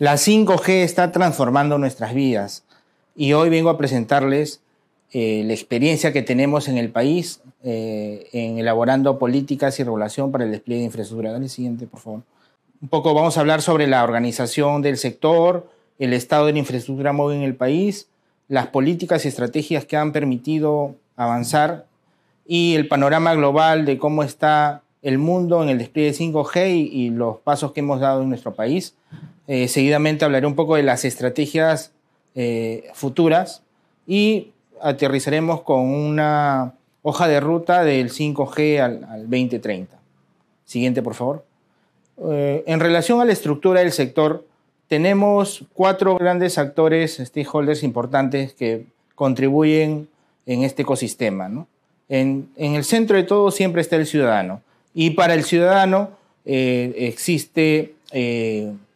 La 5G está transformando nuestras vidas y hoy vengo a presentarles eh, la experiencia que tenemos en el país eh, en elaborando políticas y regulación para el despliegue de infraestructura. Dale siguiente, por favor. Un poco vamos a hablar sobre la organización del sector, el estado de la infraestructura móvil en el país, las políticas y estrategias que han permitido avanzar y el panorama global de cómo está el mundo en el despliegue de 5G y los pasos que hemos dado en nuestro país. Eh, seguidamente hablaré un poco de las estrategias eh, futuras y aterrizaremos con una hoja de ruta del 5G al, 2030. Siguiente, por favor. Eh, en relación a la estructura del sector, tenemos cuatro grandes actores, stakeholders importantes que contribuyen en este ecosistema. En, el centro de todo siempre está el ciudadano. Y para el ciudadano existe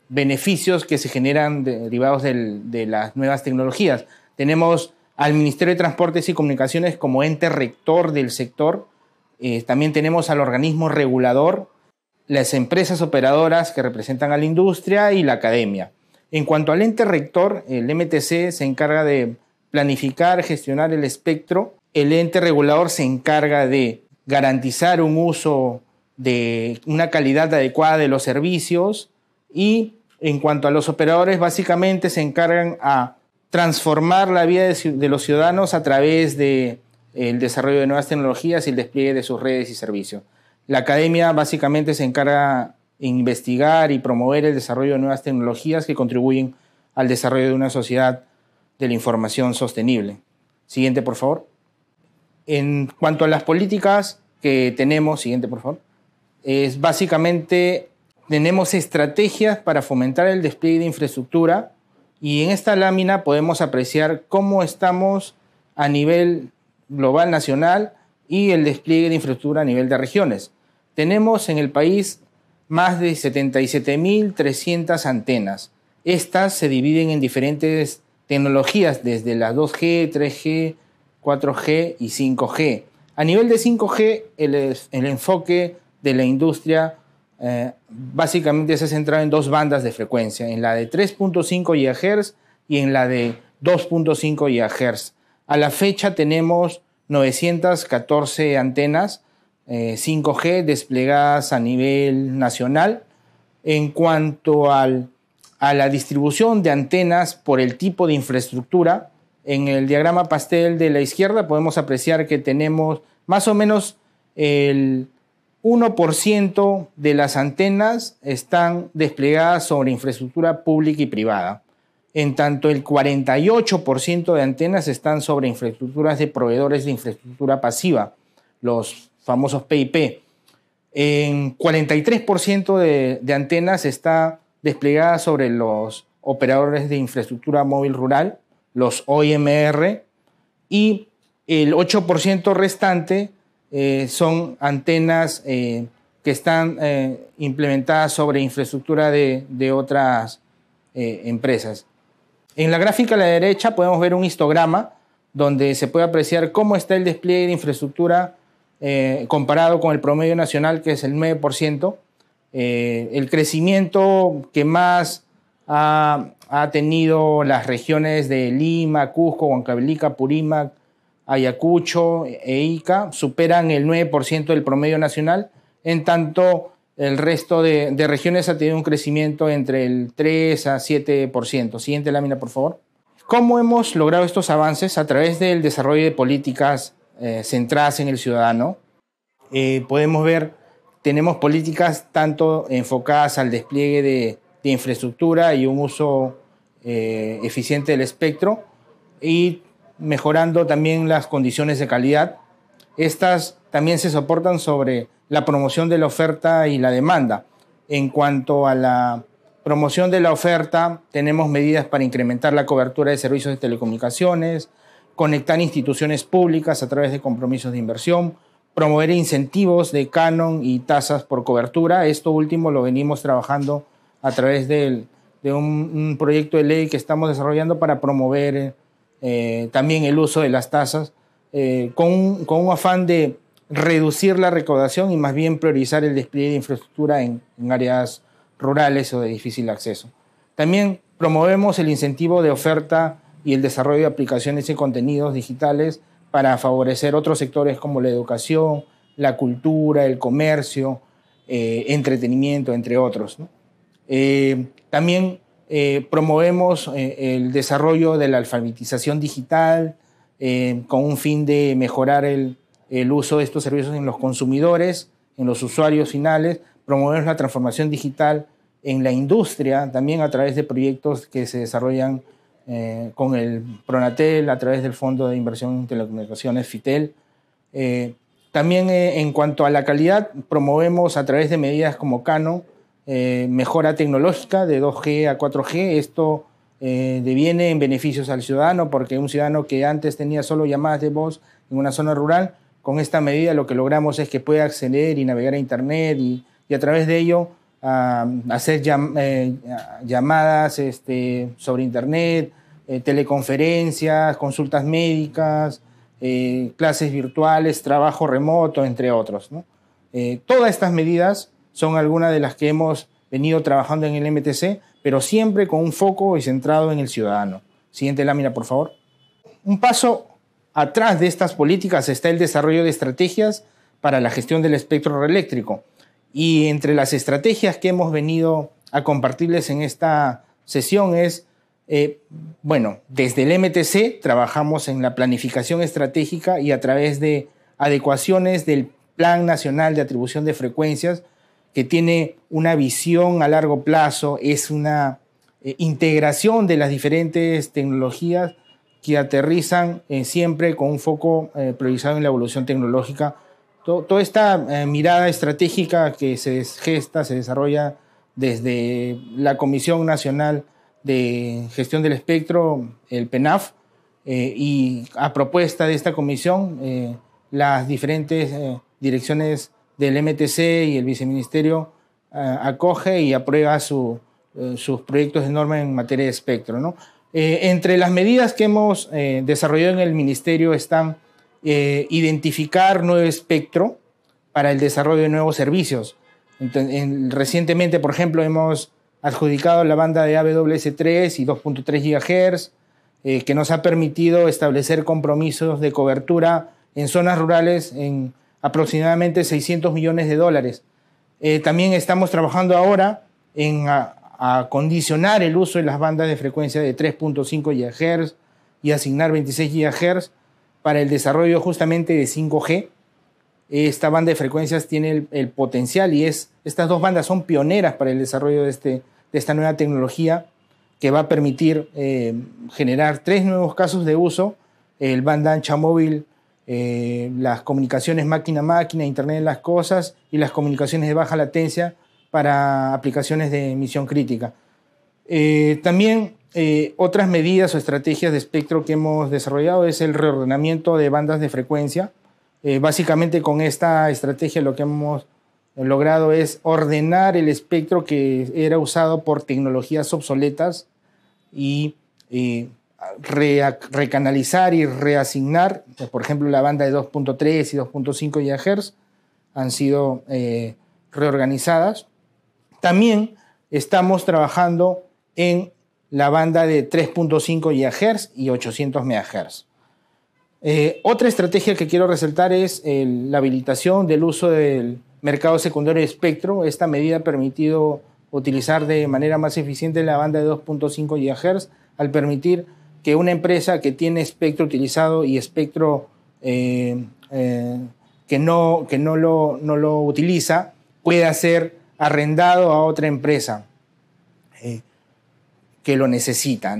beneficios que se generan derivados de las nuevas tecnologías. Tenemos al Ministerio de Transportes y Comunicaciones como ente rector del sector. Eh, también tenemos al organismo regulador, las empresas operadoras que representan a la industria y la academia. En cuanto al ente rector, el MTC se encarga de planificar, gestionar el espectro. El ente regulador se encarga de garantizar un uso de una calidad adecuada de los servicios y en cuanto a los operadores, básicamente se encargan a transformar la vida de, los ciudadanos a través del eh, desarrollo de nuevas tecnologías y el despliegue de sus redes y servicios. La academia básicamente se encarga de investigar y promover el desarrollo de nuevas tecnologías que contribuyen al desarrollo de una sociedad de la información sostenible. Siguiente, por favor. En cuanto a las políticas que tenemos, siguiente, por favor, es básicamente tenemos estrategias para fomentar el despliegue de infraestructura y en esta lámina podemos apreciar cómo estamos a nivel global nacional y el despliegue de infraestructura a nivel de regiones. Tenemos en el país más de 77.300 antenas. Estas se dividen en diferentes tecnologías, desde las 2G, 3G, 4G y 5G. A nivel de 5G, el, el enfoque de la industria eh, básicamente se ha centrado en dos bandas de frecuencia, en la de 3.5 GHz y en la de 2.5 GHz. A la fecha tenemos 914 antenas 5G eh, desplegadas a nivel nacional. En cuanto a la distribución de antenas por el tipo de infraestructura, en el diagrama pastel de la izquierda podemos apreciar que tenemos más o menos el 1% de las antenas están desplegadas sobre infraestructura pública y privada, en tanto el 48% de antenas están sobre infraestructuras de proveedores de infraestructura pasiva, los famosos PIP. En 43% de, de antenas está desplegada sobre los operadores de infraestructura móvil rural, los OIMR, y el 8% restante eh, son antenas eh, que están eh, implementadas sobre infraestructura de, otras empresas. En la gráfica a la derecha podemos ver un histograma donde se puede apreciar cómo está el despliegue de infraestructura comparado con el promedio nacional, que es el 9%. el crecimiento que más ha, tenido las regiones de Lima, Cusco, Huancabelica, Purímac, Ayacucho e Ica superan el 9% del promedio nacional, en tanto el resto de, regiones ha tenido un crecimiento entre el 3 a 7%. Siguiente lámina, por favor. ¿Cómo hemos logrado estos avances? A través del desarrollo de políticas eh, centradas en el ciudadano. Eh, podemos ver, tenemos políticas tanto enfocadas al despliegue de, infraestructura y un uso eh, eficiente del espectro, y mejorando también las condiciones de calidad. Estas también se soportan sobre la promoción de la oferta y la demanda. En cuanto a la promoción de la oferta, tenemos medidas para incrementar la cobertura de servicios de telecomunicaciones, conectar instituciones públicas a través de compromisos de inversión, promover incentivos de canon y tasas por cobertura. Esto último lo venimos trabajando a través de un, un, proyecto de ley que estamos desarrollando para promover eh, eh, también el uso de las tasas, eh, con, un, con, un, afán de reducir la recaudación y más bien priorizar el despliegue de infraestructura en, áreas rurales o de difícil acceso. También promovemos el incentivo de oferta y el desarrollo de aplicaciones y contenidos digitales para favorecer otros sectores como la educación, la cultura, el comercio, eh, entretenimiento, entre otros. ¿no? Eh, también eh, promovemos eh, el desarrollo de la alfabetización digital eh, con un fin de mejorar el, el, uso de estos servicios en los consumidores, en los usuarios finales. Promovemos la transformación digital en la industria, también a través de proyectos que se desarrollan con el Pronatel, a través del Fondo de Inversión en Telecomunicaciones, FITEL. también en cuanto a la calidad, promovemos a través de medidas como Cano eh, mejora tecnológica de 2G a 4G. Esto eh, deviene en beneficios al ciudadano porque un ciudadano que antes tenía solo llamadas de voz en una zona rural, con esta medida lo que logramos es que pueda acceder y navegar a Internet y, a través de ello hacer eh, llamadas este, sobre Internet, teleconferencias, consultas médicas, clases virtuales, trabajo remoto, entre otros. todas estas medidas son algunas de las que hemos venido trabajando en el MTC, pero siempre con un foco y centrado en el ciudadano. Siguiente lámina, por favor. Un paso atrás de estas políticas está el desarrollo de estrategias para la gestión del espectro eléctrico. Y entre las estrategias que hemos venido a compartirles en esta sesión es, eh, bueno, desde el MTC trabajamos en la planificación estratégica y a través de adecuaciones del Plan Nacional de Atribución de Frecuencias, que tiene una visión a largo plazo, es una eh, integración de las diferentes tecnologías que aterrizan eh, siempre con un foco eh, priorizado en la evolución tecnológica. toda esta mirada estratégica que se gesta, se desarrolla desde la Comisión Nacional de Gestión del Espectro, el PENAF, y a propuesta de esta comisión, las diferentes direcciones del MTC y el viceministerio eh, acoge y aprueba eh, sus proyectos de norma en materia de espectro. Eh, entre las medidas que hemos desarrollado en el ministerio están identificar nuevo espectro para el desarrollo de nuevos servicios. recientemente, por ejemplo, hemos adjudicado la banda de AWS3 y 2.3 GHz, que nos ha permitido establecer compromisos de cobertura en zonas rurales en aproximadamente 600 millones de dólares. Eh, también estamos trabajando ahora en acondicionar el uso de las bandas de frecuencia de 3.5 GHz y asignar 26 GHz para el desarrollo justamente de 5G. Esta banda de frecuencias tiene el, potencial y es, estas dos bandas son pioneras para el desarrollo de, este, de esta nueva tecnología que va a permitir eh, generar tres nuevos casos de uso, el banda ancha móvil eh, las comunicaciones máquina a máquina, Internet de las Cosas y las comunicaciones de baja latencia para aplicaciones de emisión crítica. Eh, también eh, otras medidas o estrategias de espectro que hemos desarrollado es el reordenamiento de bandas de frecuencia. básicamente con esta estrategia lo que hemos logrado es ordenar el espectro que era usado por tecnologías obsoletas y recanalizar y reasignar. Por ejemplo, la banda de 2.3 y 2.5 GHz han sido eh, reorganizadas. También estamos trabajando en la banda de 3.5 GHz y 800 MHz. Eh, otra estrategia que quiero resaltar es la habilitación del uso del mercado secundario de espectro. Esta medida ha permitido utilizar de manera más eficiente la banda de 2.5 GHz al permitir que una empresa que tiene espectro utilizado y espectro eh, eh, que, no, que no, lo, utiliza pueda ser arrendado a otra empresa eh, que lo necesita.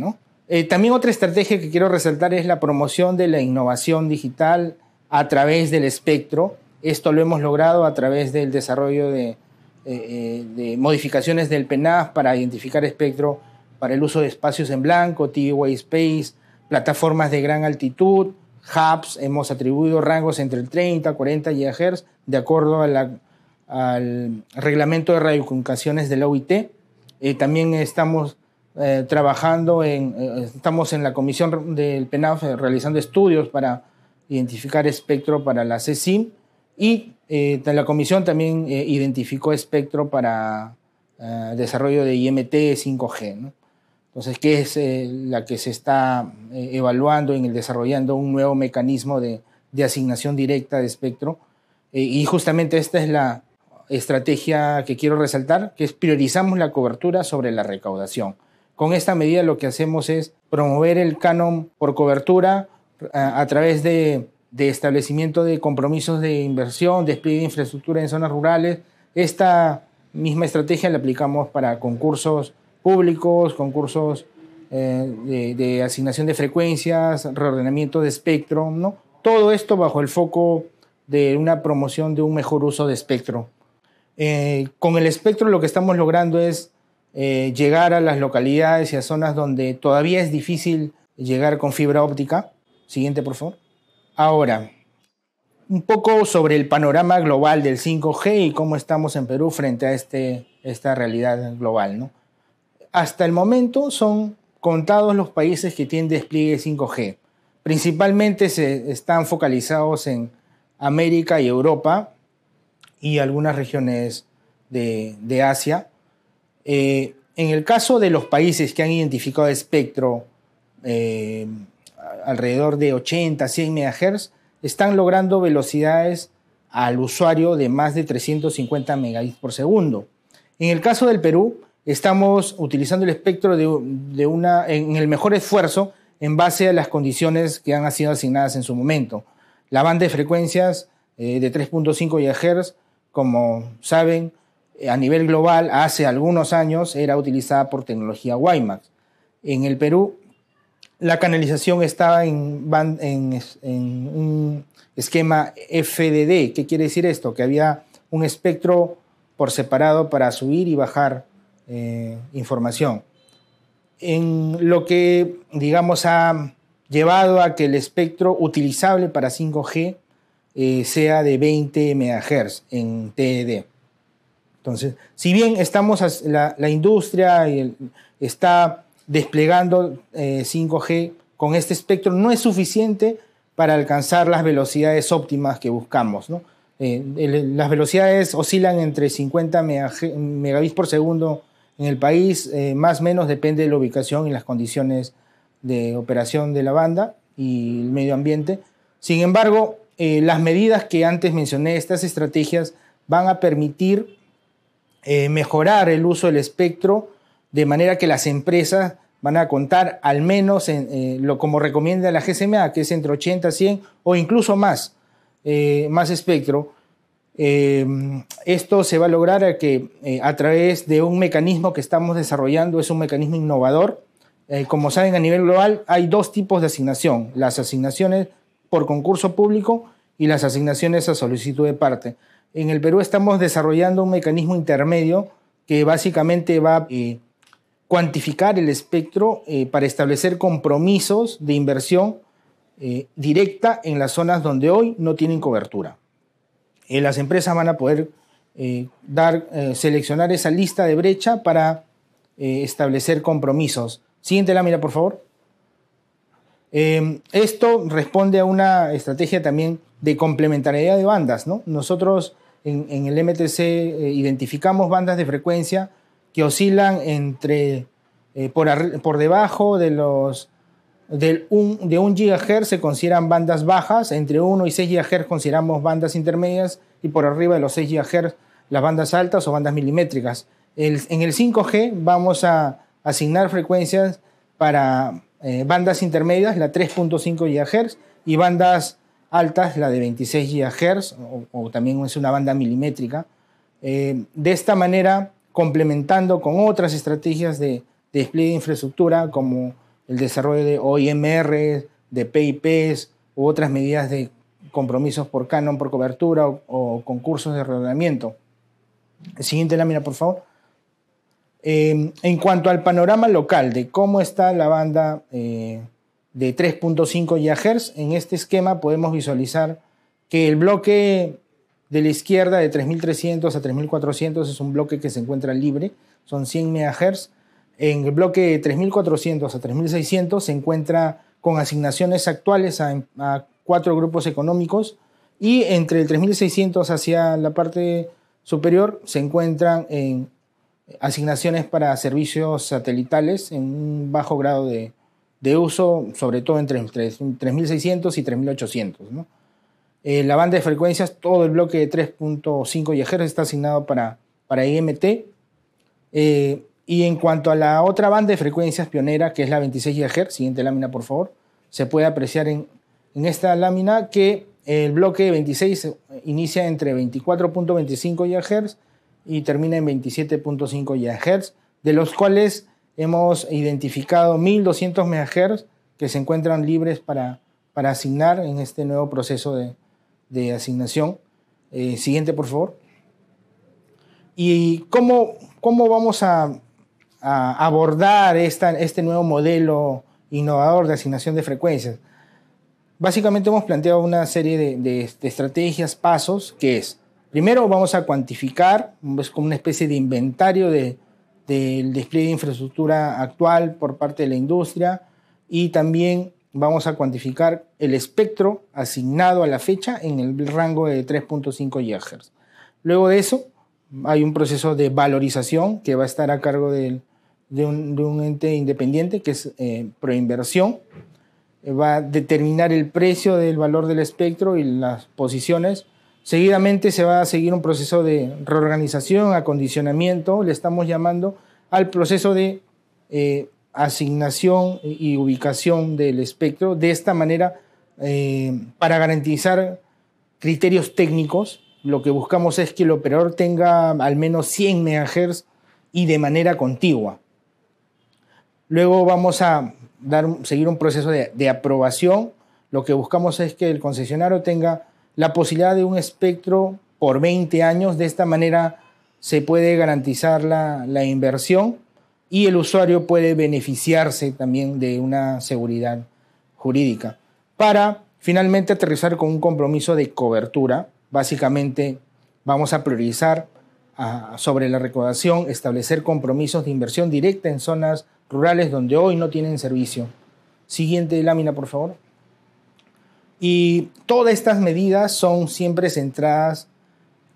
también otra estrategia que quiero resaltar es la promoción de la innovación digital a través del espectro. Esto lo hemos logrado a través del desarrollo de, de modificaciones del PENAF para identificar espectro para el uso de espacios en blanco, T-Way Space, plataformas de gran altitud, hubs, hemos atribuido rangos entre el 30 y 40 GHz de acuerdo al reglamento de radiocomunicaciones de la OIT. Eh, también estamos eh, trabajando en, eh, estamos en la comisión del PENAF realizando estudios para identificar espectro para la CSIM y la comisión también identificó espectro para desarrollo de IMT 5G. ¿no? Entonces, que es eh, la que se está eh, evaluando en el desarrollando un nuevo mecanismo de, asignación directa de espectro. Eh, y justamente esta es la estrategia que quiero resaltar, que es priorizamos la cobertura sobre la recaudación. Con esta medida lo que hacemos es promover el canon por cobertura a, través de, de establecimiento de compromisos de inversión, despliegue de infraestructura en zonas rurales. Esta misma estrategia la aplicamos para concursos públicos, concursos eh, de, asignación de frecuencias, reordenamiento de espectro, ¿no? Todo esto bajo el foco de una promoción de un mejor uso de espectro. Eh, con el espectro lo que estamos logrando es eh, llegar a las localidades y a zonas donde todavía es difícil llegar con fibra óptica. Siguiente, por favor. Ahora, un poco sobre el panorama global del 5G y cómo estamos en Perú frente a este, esta realidad global. ¿no? Hasta el momento son contados los países que tienen despliegue 5G. Principalmente se están focalizados en América y Europa y algunas regiones de, Asia. Eh, en el caso de los países que han identificado espectro eh, alrededor de 80, 100 MHz, están logrando velocidades al usuario de más de 350 megabits por segundo. En el caso del Perú, estamos utilizando el espectro de, en el mejor esfuerzo en base a las condiciones que han sido asignadas en su momento. La banda de frecuencias eh, de 3.5 GHz, como saben, eh, a nivel global hace algunos años era utilizada por tecnología WiMAX. En el Perú, la canalización estaba en un esquema FDD. ¿Qué quiere decir esto? Que había un espectro por separado para subir y bajar eh, información. En lo que, digamos, ha llevado a que el espectro utilizable para 5G eh, sea de 20 MHz en TED. Entonces, si bien estamos, la, industria está desplegando 5G eh, con este espectro, no es suficiente para alcanzar las velocidades óptimas que buscamos. las velocidades oscilan entre 50 megabits por segundo en el país, eh, más o menos depende de la ubicación y las condiciones de operación de la banda y el medio ambiente. Sin embargo, eh, las medidas que antes mencioné, estas estrategias, van a permitir eh, mejorar el uso del espectro de manera que las empresas van a contar al menos lo como recomienda la GSMA, que es entre 80, 100 o incluso más, más espectro. Eh, esto se va a lograr a, que, eh, a través de un mecanismo que estamos desarrollando, es un mecanismo innovador. Eh, como saben, a nivel global hay dos tipos de asignación, las asignaciones por concurso público y las asignaciones a solicitud de parte. En el Perú estamos desarrollando un mecanismo intermedio que básicamente va a cuantificar el espectro para establecer compromisos de inversión directa en las zonas donde hoy no tienen cobertura. Eh, las empresas van a poder eh, dar, eh, seleccionar esa lista de brecha para establecer compromisos. Siguiente lámina, por favor. Em, esto responde a una estrategia también de complementariedad de bandas. ¿no? Nosotros en, el MTC identificamos bandas de frecuencia que oscilan entre por debajo de los de un, de 1 GHz se consideran bandas bajas, entre 1 y 6 GHz consideramos bandas intermedias y por arriba de los 6 GHz las bandas altas o bandas milimétricas. en el 5G vamos a asignar frecuencias para eh, bandas intermedias, la 3.5 GHz, y bandas altas, la de 26 GHz, o, también es una banda milimétrica. Eh, de esta manera, complementando con otras estrategias de, de despliegue de infraestructura como el desarrollo de OIMR, de PIPs u otras medidas de compromisos por canon, por cobertura o, concursos de reordenamiento. Siguiente lámina, por favor. Em, en cuanto al panorama local de cómo está la banda eh, de 3.5 GHz, en este esquema podemos visualizar que el bloque de la izquierda de 3300 a 3400 es un bloque que se encuentra libre, son 100 MHz. En el bloque 3400 a 3600 se encuentra con asignaciones actuales a, cuatro grupos económicos y entre el 3600 hacia la parte superior se encuentran en asignaciones para servicios satelitales en un bajo grado de, de uso, sobre todo entre 3600 y 3800. ¿no? Eh, la banda de frecuencias, todo el bloque de 3.5 GHz está asignado para, para IMT. Eh, y en cuanto a la otra banda de frecuencias pionera, que es la 26 GHz, siguiente lámina por favor, se puede apreciar en, esta lámina que el bloque 26 eh, inicia entre 24.25 GHz y termina en 27.5 GHz, de los cuales hemos identificado 1200 MHz que se encuentran libres para, para asignar en este nuevo proceso de, asignación. Eh, siguiente, por favor. ¿Y cómo, cómo vamos a abordar este nuevo modelo innovador de asignación de frecuencias? Básicamente hemos planteado una serie de, estrategias, pasos, que es, primero vamos a cuantificar, es como una especie de inventario de, del despliegue de infraestructura actual por parte de la industria y también vamos a cuantificar el espectro asignado a la fecha en el rango de 3.5 GHz. Luego de eso, hay un proceso de valorización que va a estar a cargo del, de un, ente independiente que es eh, proinversión. Eh, va a determinar el precio del valor del espectro y las posiciones. Seguidamente se va a seguir un proceso de reorganización, acondicionamiento, le estamos llamando al proceso de eh, asignación y ubicación del espectro. De esta manera, eh, para garantizar criterios técnicos, lo que buscamos es que el operador tenga al menos 100 MHz y de manera contigua. Luego vamos a seguir un proceso de, aprobación. Lo que buscamos es que el concesionario tenga la posibilidad de un espectro por 20 años. De esta manera se puede garantizar la, inversión y el usuario puede beneficiarse también de una seguridad jurídica. Para finalmente aterrizar con un compromiso de cobertura, básicamente vamos a priorizar ah, sobre la recaudación, establecer compromisos de inversión directa en zonas rurales donde hoy no tienen servicio. Siguiente lámina, por favor. Y todas estas medidas son siempre centradas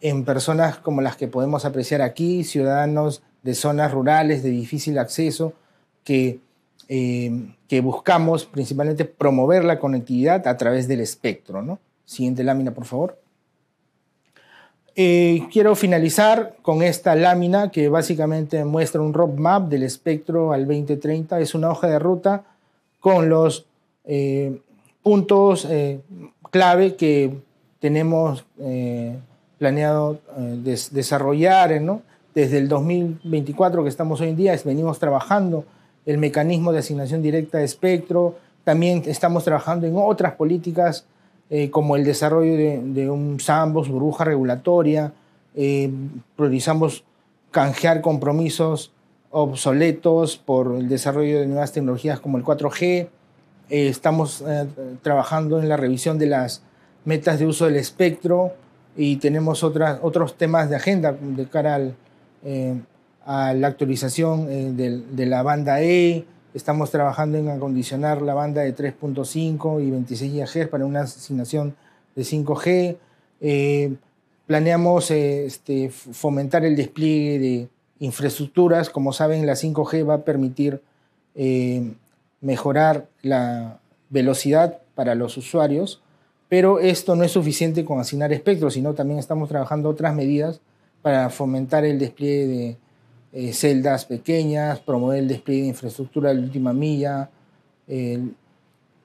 en personas como las que podemos apreciar aquí, ciudadanos de zonas rurales de difícil acceso, que, eh, que buscamos principalmente promover la conectividad a través del espectro. ¿no? Siguiente lámina, por favor. Eh, quiero finalizar con esta lámina que básicamente muestra un roadmap del espectro al 2030. Es una hoja de ruta con los eh, puntos eh, clave que tenemos planeado desarrollar. ¿no? Desde el 2024 que estamos hoy en día, venimos trabajando el mecanismo de asignación directa de espectro. También estamos trabajando en otras políticas eh, como el desarrollo de, un SAMBOS, burbuja regulatoria, eh, priorizamos canjear compromisos obsoletos por el desarrollo de nuevas tecnologías como el 4G, eh, estamos trabajando en la revisión de las metas de uso del espectro y tenemos otros temas de agenda de cara al, a la actualización de la banda E, Estamos trabajando en acondicionar la banda de 3.5 y 26 GHz para una asignación de 5G. Eh, planeamos eh, este, fomentar el despliegue de infraestructuras. Como saben, la 5G va a permitir eh, mejorar la velocidad para los usuarios, pero esto no es suficiente con asignar espectro, sino también estamos trabajando otras medidas para fomentar el despliegue de eh, celdas pequeñas, promover el despliegue de infraestructura de última milla.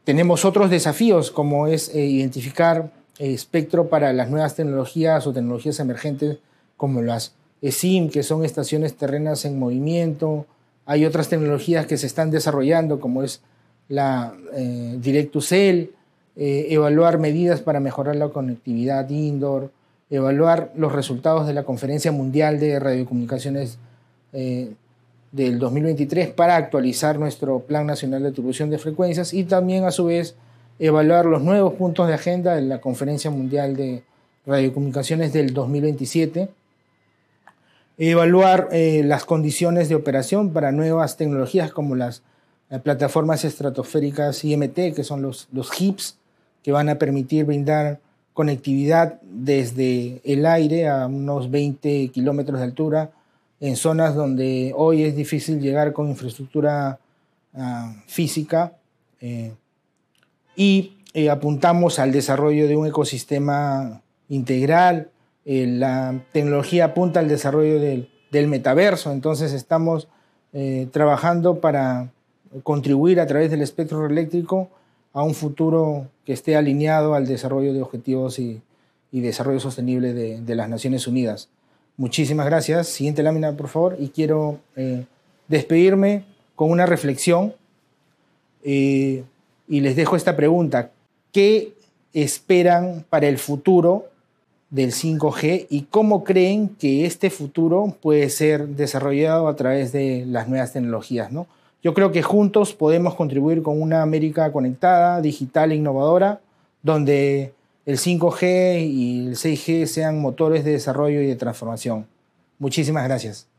tenemos otros desafíos como es eh, identificar eh, espectro para las nuevas tecnologías o tecnologías emergentes como las SIM, que son estaciones terrenas en movimiento. Hay otras tecnologías que se están desarrollando como es la Direct to Cell, evaluar medidas para mejorar la conectividad indoor, evaluar los resultados de la Conferencia Mundial de Radiocomunicaciones eh, del 2023 para actualizar nuestro Plan Nacional de Atribución de Frecuencias y también a su vez evaluar los nuevos puntos de agenda de la Conferencia Mundial de Radiocomunicaciones del 2027, evaluar eh, las condiciones de operación para nuevas tecnologías como las plataformas estratosféricas IMT, que son los, los HIPS, que van a permitir brindar conectividad desde el aire a unos 20 kilómetros de altura en zonas donde hoy es difícil llegar con infraestructura ah, física eh, y eh, apuntamos al desarrollo de un ecosistema integral. Eh, la tecnología apunta al desarrollo del, metaverso, entonces estamos trabajando para contribuir a través del espectro eléctrico a un futuro que esté alineado al desarrollo de objetivos y, desarrollo sostenible de las Naciones Unidas. Muchísimas gracias. Siguiente lámina, por favor. Y quiero eh, despedirme con una reflexión eh, y les dejo esta pregunta. ¿Qué esperan para el futuro del 5G y cómo creen que este futuro puede ser desarrollado a través de las nuevas tecnologías? ¿no? Yo creo que juntos podemos contribuir con una América conectada, digital e innovadora, donde el 5G y el 6G sean motores de desarrollo y de transformación. Muchísimas gracias.